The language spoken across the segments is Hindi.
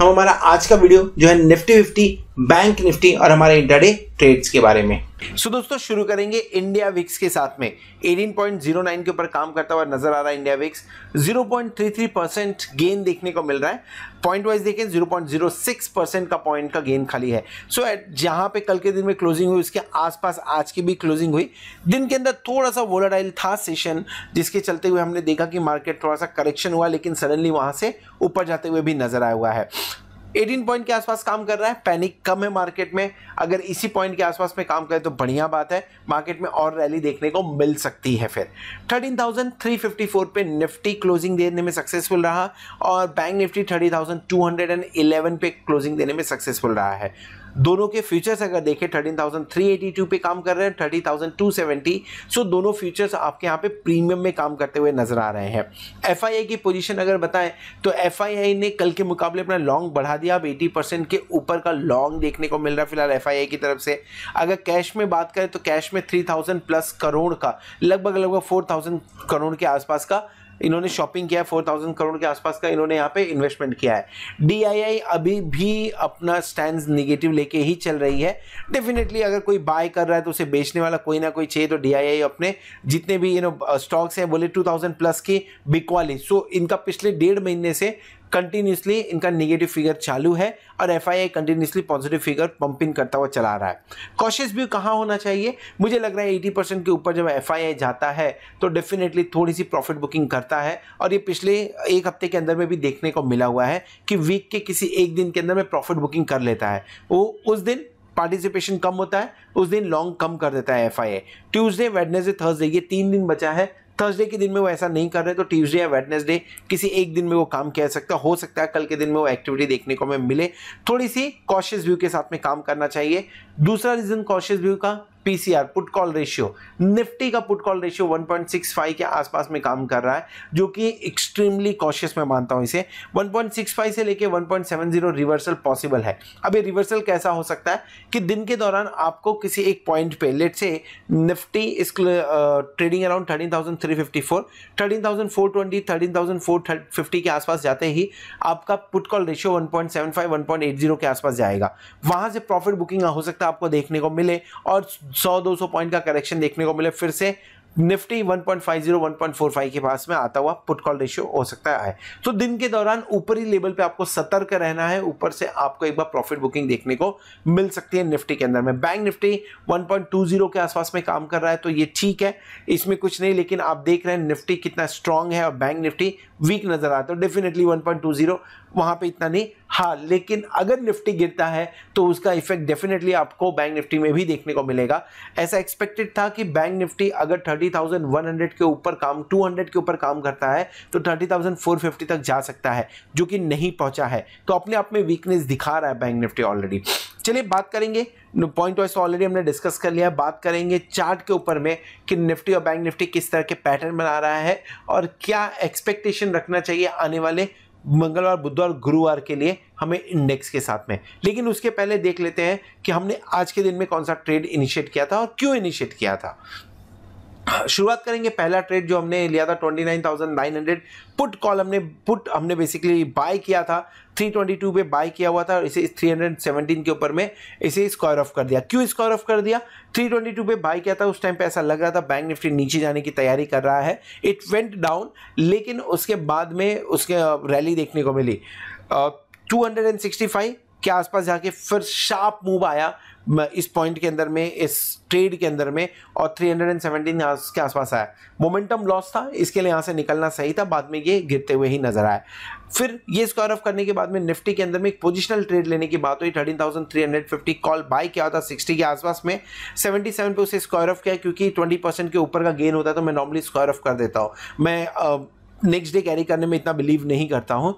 हम हमारा आज का वीडियो जो है निफ्टी फिफ्टी बैंक निफ्टी और हमारे इंटरडे ट्रेड्स के बारे में सो so, दोस्तों शुरू करेंगे इंडिया विक्स के साथ में 18.09 के ऊपर काम करता हुआ नजर आ रहा है इंडिया विक्स 0.33 परसेंट गेन देखने को मिल रहा है पॉइंट वाइज देखें 0.06 परसेंट का पॉइंट का गेन खाली है सो so, जहां पे कल के दिन में क्लोजिंग हुई उसके आसपास आज की भी क्लोजिंग हुई दिन के अंदर थोड़ा सा वोलाडाइल था सेशन जिसके चलते हुए हमने देखा कि मार्केट थोड़ा सा करेक्शन हुआ लेकिन सडनली वहां से ऊपर जाते हुए भी नजर आया हुआ है 18 पॉइंट के आसपास काम कर रहा है पैनिक कम है मार्केट में अगर इसी पॉइंट के आसपास में काम करें तो बढ़िया बात है मार्केट में और रैली देखने को मिल सकती है फिर 13,354 पे निफ्टी क्लोजिंग देने में सक्सेसफुल रहा और बैंक निफ्टी 30,211 पे क्लोजिंग देने में सक्सेसफुल रहा है दोनों के फीचर्स अगर देखें thirteen thousand three eighty two पर काम कर रहे हैं thirty thousand two seventy so दोनों फीचर्स आपके यहाँ पे प्रीमियम में काम करते हुए नजर आ रहे हैं एफ आई आई की पोजिशन अगर बताएं तो एफ आई आई ने कल के मुकाबले अपना लॉन्ग बढ़ा दिया अब एटी परसेंट के ऊपर का लॉन्ग देखने को मिल रहा है फिलहाल एफ आई आई की तरफ से अगर कैश में बात करें तो कैश में थ्री थाउजेंड प्लस करोड़ का लगभग लगभग फोर थाउजेंड करोड़ के आसपास का इन्होंने शॉपिंग किया है फोर थाउजेंड करोड़ के आसपास का इन्होंने यहाँ पे इन्वेस्टमेंट किया है डी अभी भी अपना स्टैंड निगेटिव लेके ही चल रही है डेफिनेटली अगर कोई बाय कर रहा है तो उसे बेचने वाला कोई ना कोई चाहिए तो डी अपने जितने भी यू नो स्टॉक्स हैं बोले थाउजेंड प्लस की बिकवाली सो इनका पिछले डेढ़ महीने से कंटिन्यूसली इनका निगेटिव फिगर चालू है और F I I continuously positive figure pumping करता हुआ चला रहा है कॉशियस व्यू कहाँ होना चाहिए मुझे लग रहा है एटी परसेंट के ऊपर जब एफ आई आई जाता है तो डेफिनेटली थोड़ी सी प्रॉफिट बुकिंग करता है और ये पिछले एक हफ्ते के अंदर में भी देखने को मिला हुआ है कि वीक के किसी एक दिन के अंदर में प्रॉफिट बुकिंग कर लेता है वो उस दिन पार्टिसिपेशन कम होता है उस दिन लॉन्ग कम कर देता है F I I Tuesday Wednesday Thursday ये तीन दिन बचा है थर्सडे के दिन में वो ऐसा नहीं कर रहे तो ट्यूजडे या वेडनेसडे किसी एक दिन में वो काम कह सकता हो सकता है कल के दिन में वो एक्टिविटी देखने को हमें मिले थोड़ी सी कॉशियस व्यू के साथ में काम करना चाहिए दूसरा रीज़न कॉशियस व्यू का PCR put call ratio Nifty का पुट कॉल रेशियो 1.65 के आसपास में काम कर रहा है जो कि एक्सट्रीमली कॉशियस मैं मानता हूं इसे 1.65 से लेके 1.70 रिवर्सल पॉसिबल है अब ये रिवर्सल कैसा हो सकता है कि दिन के दौरान आपको किसी एक पॉइंट पे लेट से निफ्टी इस trading around thirteen thousand three fifty four thirteen thousand four twenty thirteen thousand four fifty के आसपास जाते ही आपका put call ratio one point seven five one point eight zero के आसपास जाएगा वहां से प्रॉफिट बुकिंग हो सकता है आपको देखने को मिले और सौ दो सौ पॉइंट का करेक्शन देखने को मिले फिर से निफ्टी 1.50 1.45 के पास में आता हुआ पुट कॉल रेशियो हो सकता है तो दिन के दौरान ऊपरी लेवल पे आपको सतर्क रहना है ऊपर से आपको एक बार प्रॉफिट बुकिंग देखने को मिल सकती है निफ्टी के अंदर में बैंक निफ्टी 1.20 के आसपास में काम कर रहा है तो ये ठीक है इसमें कुछ नहीं लेकिन आप देख रहे हैं निफ्टी कितना स्ट्रांग है और बैंक निफ्टी वीक नजर आता है तो डेफिनेटली वन पॉइंट वहां पर इतना नहीं हाँ लेकिन अगर निफ्टी गिरता है तो उसका इफेक्ट डेफिनेटली आपको बैंक निफ्टी में भी देखने को मिलेगा ऐसा एक्सपेक्टेड था कि बैंक निफ्टी अगर 30,100 के ऊपर काम 200 के ऊपर काम करता है तो 30,450 तक जा सकता है जो कि नहीं पहुंचा है तो अपने आप में वीकनेस दिखा रहा है बैंक निफ्टी ऑलरेडी चलिए बात करेंगे पॉइंट वाइज ऑलरेडी हमने डिस्कस कर लिया है बात करेंगे चार्ट के ऊपर में कि निफ्टी और बैंक निफ्टी किस तरह के पैटर्न बना रहा है और क्या एक्सपेक्टेशन रखना चाहिए आने वाले मंगलवार बुधवार गुरुवार के लिए हमें इंडेक्स के साथ में लेकिन उसके पहले देख लेते हैं कि हमने आज के दिन में कौन सा ट्रेड इनिशिएट किया था और क्यों इनिशिएट किया था शुरुआत करेंगे पहला ट्रेड जो हमने लिया था 29,900 पुट कॉल हमने पुट हमने बेसिकली बाय किया था 322 पे बाय किया हुआ था और इसे 317 के ऊपर में इसे स्क्वायर ऑफ कर दिया क्यों स्क्वायर ऑफ कर दिया 322 पे बाय किया था उस टाइम पे ऐसा लग रहा था बैंक निफ्टी नीचे जाने की तैयारी कर रहा है इट वेंट डाउन लेकिन उसके बाद में उसके रैली uh, देखने को मिली two hundred and sixty five के आसपास जाके फिर शार्प मूव आया इस पॉइंट के अंदर में इस ट्रेड के अंदर में और 317 आस के आसपास आया मोमेंटम लॉस था इसके लिए यहाँ से निकलना सही था बाद में ये गिरते हुए ही नजर आया फिर ये स्क्वायर ऑफ करने के बाद में निफ्टी के अंदर में एक पोजिशनल ट्रेड लेने की बात हुई thirteen thousand three hundred fifty call buy किया था सिक्सटी के आसपास में सेवेंटी सेवन पर उसे स्क्वायर ऑफ किया क्योंकि ट्वेंटी परसेंट के ऊपर का गेन होता है तो मैं नॉर्मली स्क्वायर ऑफ कर देता हूँ मैं नेक्स्ट डे कैरी करने में इतना बिलीव नहीं करता हूँ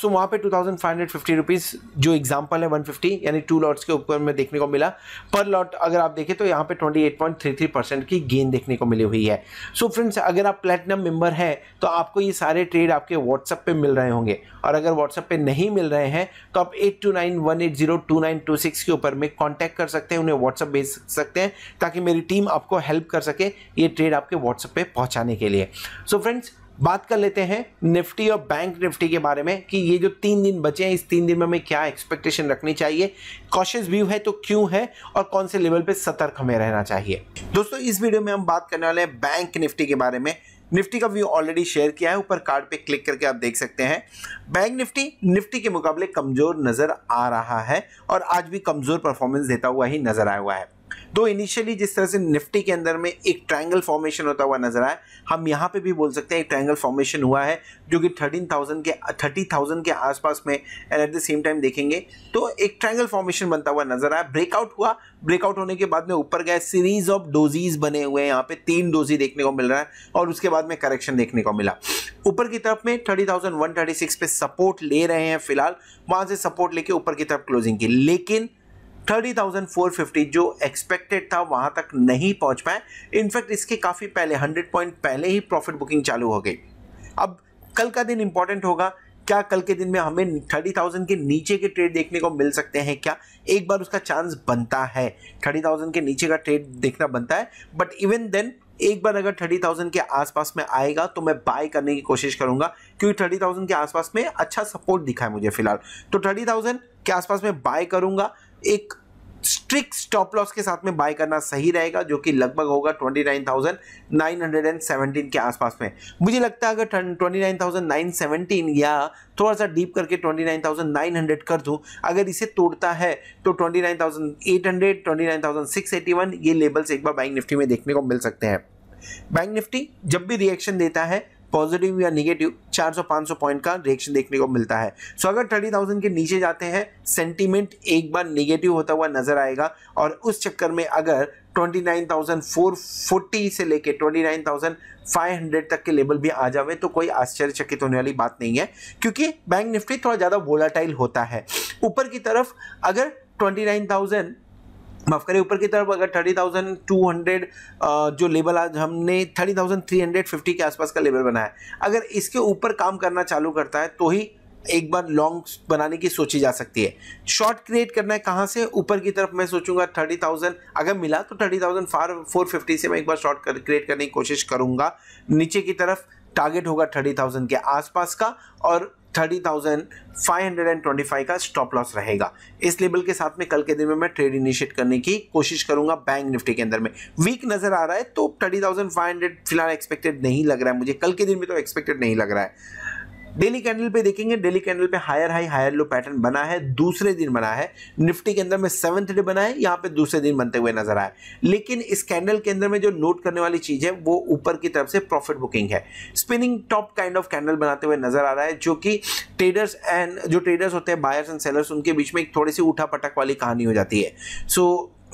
सो वहाँ पे two thousand five hundred fifty rupees जो एग्जाम्पल है वन फिफ्टी यानी टू लॉट्स के ऊपर में देखने को मिला पर लॉट अगर आप देखें तो यहाँ पे twenty eight point three three percent की गेन देखने को मिली हुई है सो so फ्रेंड्स अगर आप प्लेटिनम मेंबर हैं तो आपको ये सारे ट्रेड आपके व्हाट्सअप पर मिल रहे होंगे और अगर व्हाट्सअप पर नहीं मिल रहे हैं तो आप eight two nine one eight zero two nine two six के ऊपर में कॉन्टैक्ट कर सकते हैं उन्हें व्हाट्सअप भेज सकते हैं ताकि मेरी टीम आपको हेल्प कर सके ये ट्रेड आपके व्हाट्सअप पर पहुँचाने के लिए सो so फ्रेंड्स बात कर लेते हैं निफ्टी और बैंक निफ्टी के बारे में कि ये जो तीन दिन बचे हैं इस तीन दिन में हमें क्या एक्सपेक्टेशन रखनी चाहिए कॉशियस व्यू है तो क्यों है और कौन से लेवल पे सतर्क हमें रहना चाहिए दोस्तों इस वीडियो में हम बात करने वाले हैं बैंक निफ्टी के बारे में निफ्टी का व्यू ऑलरेडी शेयर किया है ऊपर कार्ड पे क्लिक करके आप देख सकते हैं बैंक निफ्टी निफ्टी के मुकाबले कमज़ोर नज़र आ रहा है और आज भी कमज़ोर परफॉर्मेंस देता हुआ ही नज़र आया हुआ है तो इनिशियली जिस तरह से निफ्टी के अंदर में एक ट्रायंगल फॉर्मेशन होता हुआ नजर आया हम यहाँ पे भी बोल सकते हैं एक ट्रायंगल फॉर्मेशन हुआ है जो कि थर्टीन थाउजेंड के थर्टी थाउजेंड के आसपास में and at the same time देखेंगे तो एक ट्रायंगल फॉर्मेशन बनता हुआ नजर आया ब्रेकआउट हुआ ब्रेकआउट होने के बाद में ऊपर गए सीरीज ऑफ डोजीज बने हुए हैं यहाँ पे तीन डोजी देखने को मिल रहा है और उसके बाद में करेक्शन देखने को मिला ऊपर की तरफ में थर्टी पे सपोर्ट ले रहे हैं फिलहाल वहां से सपोर्ट लेके ऊपर की तरफ क्लोजिंग की लेकिन 30,450 जो एक्सपेक्टेड था वहाँ तक नहीं पहुँच पाए इनफैक्ट इसके काफ़ी पहले 100 पॉइंट पहले ही प्रॉफिट बुकिंग चालू हो गई अब कल का दिन इंपॉर्टेंट होगा क्या कल के दिन में हमें थर्टी थाउजेंड के नीचे के ट्रेड देखने को मिल सकते हैं क्या एक बार उसका चांस बनता है थर्टी थाउजेंड के नीचे का ट्रेड देखना बनता है बट इवन देन एक बार अगर थर्टी थाउजेंड के आसपास में आएगा तो मैं बाय करने की कोशिश करूंगा क्योंकि थर्टी थाउजेंड के आसपास में अच्छा सपोर्ट दिखा है मुझे फिलहाल तो थर्टी थाउजेंड के आसपास में बाय करूंगा एक स्ट्रिक्ट स्टॉप लॉस के साथ में बाय करना सही रहेगा जो कि लगभग होगा 29,917 के आसपास में मुझे लगता है अगर 29,917 या थोड़ा सा डीप करके 29,900 कर दूं अगर इसे तोड़ता है तो 29,800 29,681 ये लेवल्स एक बार बैंक निफ्टी में देखने को मिल सकते हैं बैंक निफ्टी जब भी रिएक्शन देता है पॉजिटिव या निगेटिव 400-500 पॉइंट का रिएक्शन देखने को मिलता है सो so, अगर 30,000 के नीचे जाते हैं सेंटीमेंट एक बार निगेटिव होता हुआ नजर आएगा और उस चक्कर में अगर 29,440 से लेके 29,500 तक के लेवल भी आ जावे तो कोई आश्चर्यचकित होने वाली बात नहीं है क्योंकि बैंक निफ्टी थोड़ा ज़्यादा वोलाटाइल होता है ऊपर की तरफ अगर 29,000 माफ करें ऊपर की तरफ अगर थर्टी थाउजेंड टू हंड्रेड जो लेवल आज हमने thirty thousand three hundred fifty के आसपास का लेवल बनाया अगर इसके ऊपर काम करना चालू करता है तो ही एक बार लॉन्ग बनाने की सोची जा सकती है शॉर्ट क्रिएट करना है कहाँ से ऊपर की तरफ मैं सोचूंगा थर्टी थाउजेंड अगर मिला तो thirty thousand four four fifty से मैं एक बार शॉर्ट क्रिएट करने की कोशिश करूँगा नीचे की तरफ टारगेट होगा थर्टी थाउजेंड के आसपास का और thirty thousand five hundred and twenty five का स्टॉप लॉस रहेगा इस लेवल के साथ में कल के दिन में मैं ट्रेड इनिशिएट करने की कोशिश करूंगा बैंक निफ्टी के अंदर में वीक नजर आ रहा है तो थर्टी थाउजेंड फाइव हंड्रेड फिलहाल एक्सपेक्टेड नहीं लग रहा है मुझे कल के दिन में तो एक्सपेक्टेड नहीं लग रहा है डेली कैंडल पे देखेंगे डेली कैंडल पे higher high higher low pattern बना है दूसरे दिन बना है निफ्टी के अंदर में सेवंथ डे बना है यहाँ पे दूसरे दिन बनते हुए नजर आए लेकिन इस कैंडल के अंदर में जो नोट करने वाली चीज है वो ऊपर की तरफ से प्रॉफिट बुकिंग है spinning top kind of candle बनाते हुए नजर आ रहा है जो कि ट्रेडर्स एंड जो ट्रेडर्स होते हैं बायर्स एंड सेलर्स उनके बीच में एक थोड़ी सी उठा पटक वाली कहानी हो जाती है सो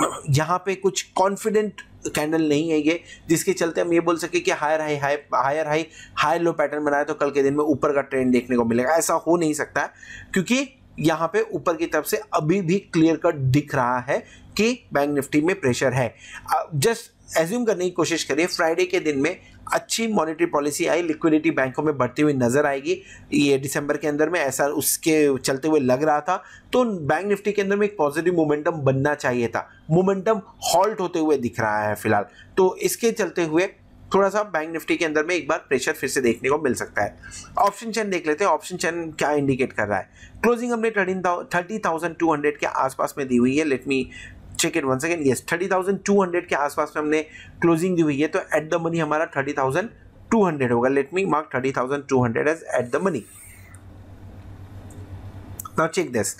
so, यहाँ पे कुछ कॉन्फिडेंट कैंडल नहीं है ये जिसके चलते हम ये बोल सके कि higher high high higher high higher low pattern बनाए तो कल के दिन में ऊपर का ट्रेंड देखने को मिलेगा ऐसा हो नहीं सकता क्योंकि यहाँ पे ऊपर की तरफ से अभी भी क्लियर कट दिख रहा है कि बैंक निफ्टी में प्रेशर है जस्ट एज्यूम करने की कोशिश करिए फ्राइडे के दिन में अच्छी मॉनेटरी पॉलिसी आई लिक्विडिटी बैंकों में बढ़ती हुई नज़र आएगी ये दिसंबर के अंदर में ऐसा उसके चलते हुए लग रहा था तो बैंक निफ्टी के अंदर में एक पॉजिटिव मोमेंटम बनना चाहिए था मोमेंटम हॉल्ट होते हुए दिख रहा है फिलहाल तो इसके चलते हुए थोड़ा सा बैंक निफ्टी के अंदर में एक बार प्रेशर फिर से देखने को मिल सकता है ऑप्शन चैन देख लेते हैं ऑप्शन चैन क्या इंडिकेट कर रहा है क्लोजिंग हमने thirteen thirty thousand two hundred के आसपास में दी हुई है let me check it once again yes thirty thousand two hundred के आसपास में हमने क्लोजिंग दी हुई है तो एट द मनी हमारा थर्टी थाउजेंड टू हंड्रेड होगा let me mark thirty thousand two hundred as at the money now check this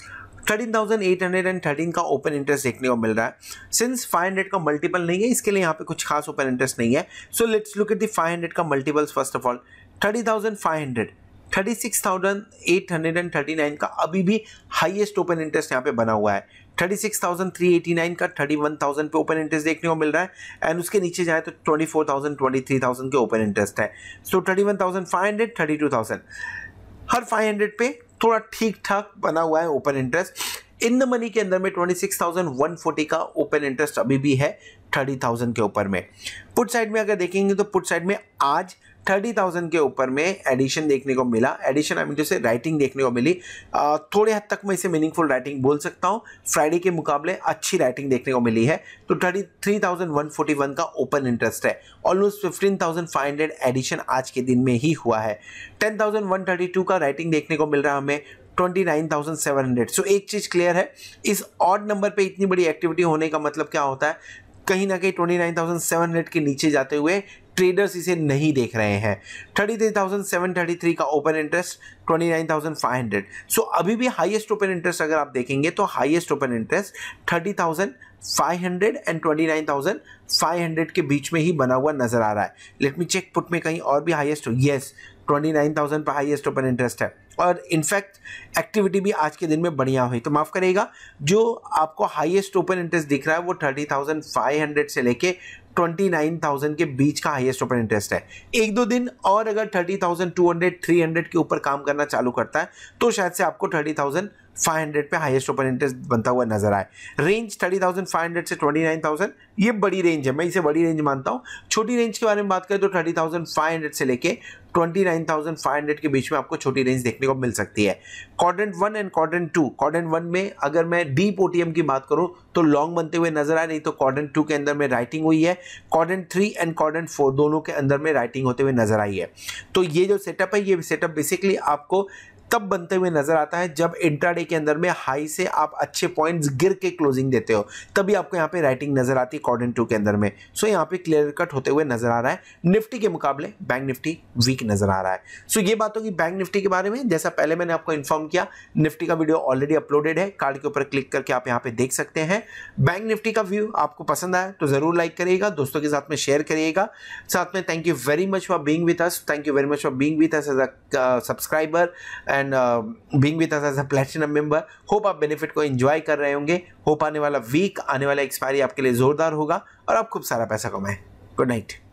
13,813 का ओपन इंटरेस्ट देखने को मिल रहा है सिंस 500 का मल्टीपल नहीं है इसके लिए यहाँ पे कुछ खास ओपन इंटरेस्ट नहीं है so let's look at the 500 का मल्टीपल्स फर्स्ट ऑफ ऑल 30,500 36,839 का अभी भी हाईएस्ट ओपन इंटरेस्ट यहाँ पे बना हुआ है thirty six three eighty nine का थर्टी वन थाउजेंड पे ओपन इंटरेस्ट देखने को मिल रहा है एंड उसके नीचे जाए तो twenty four thousand twenty three के ओपन इंटरेस्ट है so thirty one thousand five thirty two हर फाइव हंड्रेड पे थोड़ा ठीक ठाक बना हुआ है open interest in the money के अंदर में 26,140 का ओपन इंटरेस्ट अभी भी है थर्टी थाउजेंड के ऊपर में पुट साइड में अगर देखेंगे तो पुट साइड में आज थर्टी थाउजेंड के ऊपर में एडिशन देखने को मिला एडिशन आई मीन जैसे राइटिंग देखने को मिली आ, थोड़े हद तक मैं इसे मीनिंगफुल राइटिंग बोल सकता हूँ फ्राइडे के मुकाबले अच्छी राइटिंग देखने को मिली है तो thirty three thousand one forty one का ओपन इंटरेस्ट है almost fifteen thousand five hundred addition आज के दिन में ही हुआ है ten thousand one thirty two का राइटिंग देखने को मिल रहा है हमें twenty nine thousand seven hundred so एक चीज़ क्लियर है इस ऑड नंबर पे इतनी बड़ी एक्टिविटी होने का मतलब क्या होता है कहीं ना कहीं twenty nine thousand seven hundred के नीचे जाते हुए ट्रेडर्स इसे नहीं देख रहे हैं thirty three thousand seven thirty three का open interest twenty nine thousand five hundred so अभी भी हाइएस्ट ओपन इंटरेस्ट अगर आप देखेंगे तो highest open interest thirty thousand five hundred and twenty nine thousand five hundred के बीच में ही बना हुआ नजर आ रहा है लेटमी चेक पुट में कहीं और भी highest yes twenty nine thousand पर हाइएस्ट ओपन इंटरेस्ट है और इनफैक्ट एक्टिविटी भी आज के दिन में बढ़िया हुई तो माफ़ करिएगा जो आपको हाईएस्ट ओपन इंटरेस्ट दिख रहा है वो थर्टी थाउजेंड फाइव हंड्रेड से लेके ट्वेंटी नाइन थाउजेंड के बीच का हाईएस्ट ओपन इंटरेस्ट है एक दो दिन और अगर thirty thousand two hundred three hundred के ऊपर काम करना चालू करता है तो शायद से आपको थर्टी थाउजेंड 500 पे हाईएस्ट ओपन इंटरेस्ट बनता हुआ नजर आए रेंज 30,500 से 29,000 ये बड़ी रेंज है मैं इसे बड़ी रेंज मानता हूँ छोटी रेंज के बारे में बात करें तो 30,500 से लेके 29,500 के बीच में आपको छोटी रेंज देखने को मिल सकती है quadrant one and quadrant two quadrant one में अगर मैं डीप ओ की बात करूँ तो लॉन्ग बनते हुए नजर आए नहीं तो कॉर्डेंट टू के अंदर में राइटिंग हुई है quadrant three and quadrant four दोनों के अंदर में राइटिंग होते हुए नजर आई है तो ये जो सेटअप है ये सेटअप बेसिकली आपको तब बनते हुए नजर आता है जब इंट्राडे के अंदर में हाई से आप अच्छे पॉइंट्स गिर के क्लोजिंग देते हो तभी आपको यहाँ पे राइटिंग नजर आती है कॉर्डन टू के अंदर में सो यहाँ पे क्लियर कट होते हुए नजर आ रहा है निफ्टी के मुकाबले बैंक निफ्टी वीक नजर आ रहा है सो ये बात होगी बैंक निफ्टी के बारे में जैसा पहले मैंने आपको इन्फॉर्म किया निफ्टी का वीडियो ऑलरेडी अपलोडेड है कार्ड के ऊपर क्लिक करके आप यहाँ पे देख सकते हैं बैंक निफ्टी का व्यू आपको पसंद आया तो जरूर लाइक करिएगा दोस्तों के साथ में शेयर करिएगा साथ में thank you very much for being with us thank you very much for being with us as a subscriber and and being with as a platinum member hope आप बेनिफिट को इन्जॉय कर रहे होंगे होप आने वाला वीक आने वाला एक्सपायरी आपके लिए ज़ोरदार होगा और आप खूब सारा पैसा कमाएँ गुड नाइट